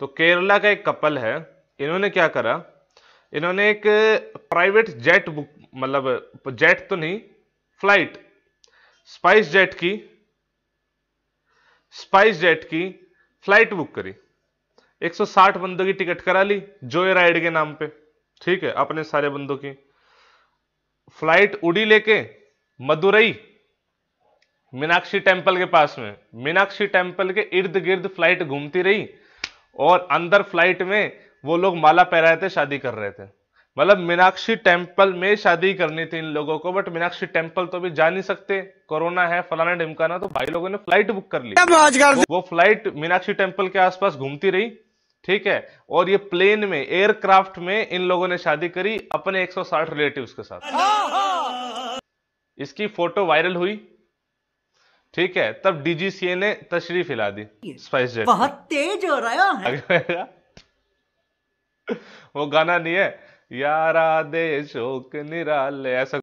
तो केरला का एक कपल है इन्होंने क्या करा इन्होंने एक प्राइवेट जेट बुक मतलब जेट तो नहीं फ्लाइट स्पाइस जेट की स्पाइस जेट की फ्लाइट बुक करी 160 बंदों की टिकट करा ली जोए राइड के नाम पे ठीक है अपने सारे बंदों की फ्लाइट उड़ी लेके मदुरई मीनाक्षी टेम्पल के पास में मीनाक्षी टेंपल के इर्द गिर्द फ्लाइट घूमती रही और अंदर फ्लाइट में वो लोग माला पहराए थे शादी कर रहे थे मतलब मीनाक्षी टेम्पल में शादी करनी थी इन लोगों को बट मीनाक्षी टेम्पल तो भी जा नहीं सकते कोरोना है फलाना ढिमकाना तो भाई लोगों ने फ्लाइट बुक कर ली वो, वो फ्लाइट मीनाक्षी टेम्पल के आसपास घूमती रही ठीक है और ये प्लेन में एयरक्राफ्ट में इन लोगों ने शादी करी अपने 160 रिलेटिव्स के साथ हाँ, हाँ। इसकी फोटो वायरल हुई ठीक है तब डीजीसीए ने तशरीफ हिला दी स्पाइस जेट बहुत तेज हो रहा है वो गाना नहीं है यारा दे शोक निराले ऐसा